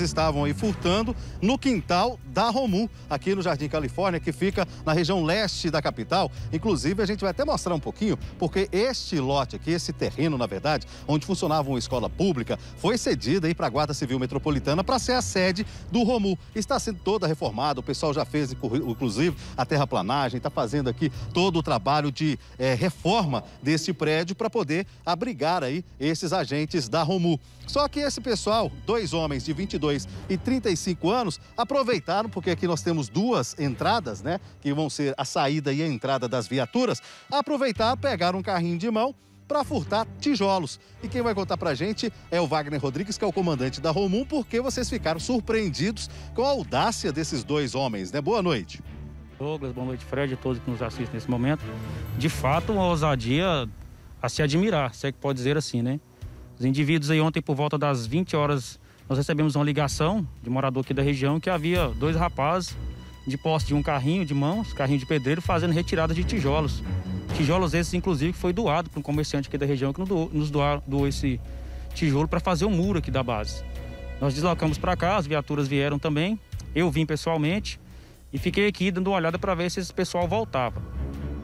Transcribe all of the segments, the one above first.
eles estavam aí furtando no quintal da Romu aqui no Jardim Califórnia, que fica na região leste da capital. Inclusive, a gente vai até mostrar um pouquinho, porque este lote aqui, esse terreno, na verdade, onde funcionava uma escola pública, foi cedido aí para a Guarda Civil Metropolitana para ser a sede do Romu. Está sendo toda reformada, o pessoal já fez, inclusive, a terraplanagem, está fazendo aqui todo o trabalho de é, reforma desse prédio para poder abrigar aí esses agentes da Romu. Só que esse pessoal, dois homens de 22 32 e 35 anos aproveitaram, porque aqui nós temos duas entradas, né? Que vão ser a saída e a entrada das viaturas. Aproveitar, pegar um carrinho de mão para furtar tijolos. E quem vai contar para a gente é o Wagner Rodrigues, que é o comandante da Romum, porque vocês ficaram surpreendidos com a audácia desses dois homens, né? Boa noite. Douglas, boa noite, Fred, a todos que nos assistem nesse momento. De fato, uma ousadia a se admirar, se é que pode dizer assim, né? Os indivíduos aí ontem, por volta das 20 horas nós recebemos uma ligação de morador aqui da região que havia dois rapazes de posse de um carrinho de mãos, carrinho de pedreiro, fazendo retirada de tijolos. Tijolos esses, inclusive, que foi doado para um comerciante aqui da região que nos doou, doou esse tijolo para fazer o um muro aqui da base. Nós deslocamos para cá, as viaturas vieram também, eu vim pessoalmente e fiquei aqui dando uma olhada para ver se esse pessoal voltava.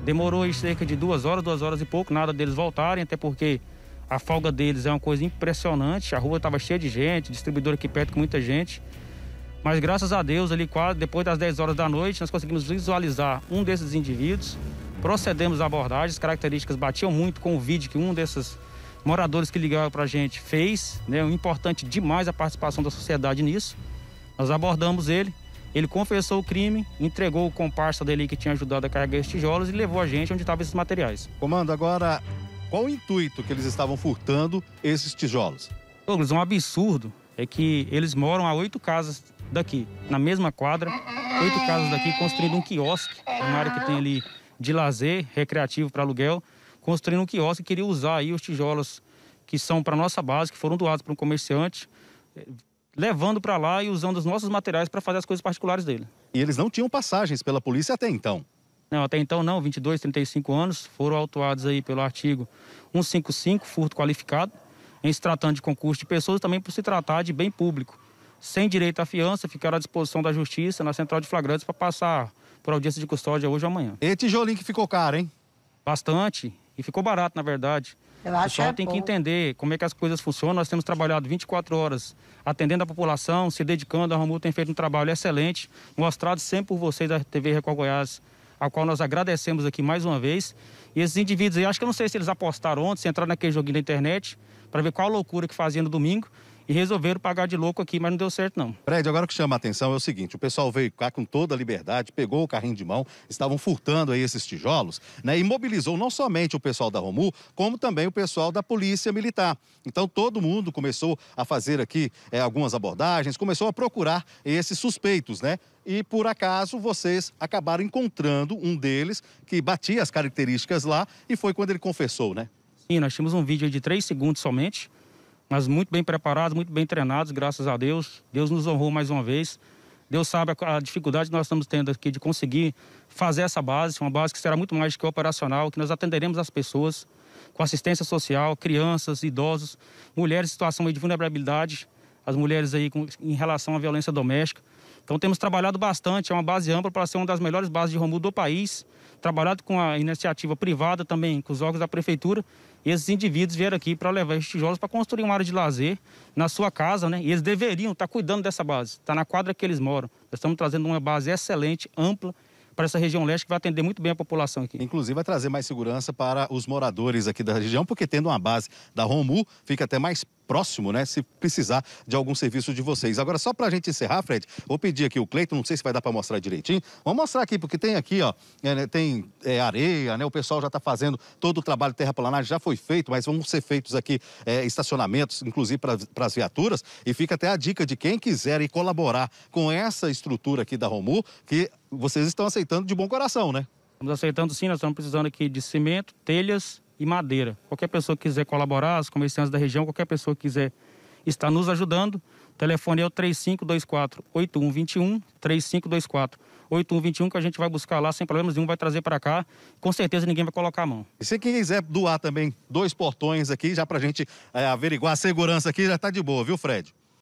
Demorou cerca de duas horas, duas horas e pouco, nada deles voltarem, até porque a folga deles é uma coisa impressionante. A rua estava cheia de gente, distribuidor aqui perto com muita gente. Mas graças a Deus, ali quase depois das 10 horas da noite, nós conseguimos visualizar um desses indivíduos. Procedemos à abordagem, as características batiam muito com o vídeo que um desses moradores que ligaram para a gente fez. Né? Importante demais a participação da sociedade nisso. Nós abordamos ele, ele confessou o crime, entregou o comparsa dele que tinha ajudado a carregar esses tijolos e levou a gente onde estavam esses materiais. Comando, agora qual o intuito que eles estavam furtando esses tijolos? Douglas, um absurdo é que eles moram a oito casas daqui, na mesma quadra, oito casas daqui, construindo um quiosque, uma área que tem ali de lazer, recreativo para aluguel, construindo um quiosque e queria usar aí os tijolos que são para nossa base, que foram doados para um comerciante, eh, levando para lá e usando os nossos materiais para fazer as coisas particulares dele. E eles não tinham passagens pela polícia até então? Não, até então não, 22, 35 anos, foram autuados aí pelo artigo 155, furto qualificado, em se tratando de concurso de pessoas, também por se tratar de bem público. Sem direito à fiança, ficaram à disposição da justiça na central de flagrantes para passar por audiência de custódia hoje ou amanhã. E tijolinho que ficou caro, hein? Bastante. E ficou barato, na verdade. Eu acho o é tem bom. que entender como é que as coisas funcionam. Nós temos trabalhado 24 horas atendendo a população, se dedicando. A Romul tem feito um trabalho excelente, mostrado sempre por vocês da TV Record Goiás ao qual nós agradecemos aqui mais uma vez. E esses indivíduos aí, acho que eu não sei se eles apostaram ontem, se entraram naquele joguinho da internet, para ver qual loucura que fazia no domingo e resolveram pagar de louco aqui, mas não deu certo não. Fred, agora o que chama a atenção é o seguinte, o pessoal veio cá com toda a liberdade, pegou o carrinho de mão, estavam furtando aí esses tijolos, né, e mobilizou não somente o pessoal da Romu, como também o pessoal da Polícia Militar. Então todo mundo começou a fazer aqui é, algumas abordagens, começou a procurar esses suspeitos, né? e por acaso vocês acabaram encontrando um deles que batia as características lá e foi quando ele confessou, né? Sim, nós tínhamos um vídeo de três segundos somente mas muito bem preparados, muito bem treinados, graças a Deus. Deus nos honrou mais uma vez. Deus sabe a, a dificuldade que nós estamos tendo aqui de conseguir fazer essa base, uma base que será muito mais que operacional, que nós atenderemos as pessoas com assistência social, crianças, idosos, mulheres em situação de vulnerabilidade, as mulheres aí com, em relação à violência doméstica. Então temos trabalhado bastante, é uma base ampla para ser uma das melhores bases de Romu do país, trabalhado com a iniciativa privada também, com os órgãos da prefeitura, e esses indivíduos vieram aqui para levar esses tijolos para construir uma área de lazer na sua casa, né? E eles deveriam estar cuidando dessa base, está na quadra que eles moram. Nós estamos trazendo uma base excelente, ampla, para essa região leste que vai atender muito bem a população aqui. Inclusive vai trazer mais segurança para os moradores aqui da região, porque tendo uma base da Romu, fica até mais próximo, né, se precisar de algum serviço de vocês. Agora, só para a gente encerrar, Fred, vou pedir aqui o Cleiton, não sei se vai dar para mostrar direitinho. Vamos mostrar aqui, porque tem aqui, ó, é, né, tem é, areia, né, o pessoal já está fazendo todo o trabalho de terraplanagem, já foi feito, mas vão ser feitos aqui é, estacionamentos, inclusive para as viaturas, e fica até a dica de quem quiser e colaborar com essa estrutura aqui da Romu, que vocês estão aceitando de bom coração, né? Estamos aceitando sim, nós estamos precisando aqui de cimento, telhas, e madeira. Qualquer pessoa que quiser colaborar, os comerciantes da região, qualquer pessoa que quiser estar nos ajudando, o telefone é o 3524-8121, 3524-8121, que a gente vai buscar lá sem problemas nenhum, vai trazer para cá. Com certeza ninguém vai colocar a mão. E se quem quiser doar também dois portões aqui, já para a gente é, averiguar a segurança aqui, já está de boa, viu, Fred?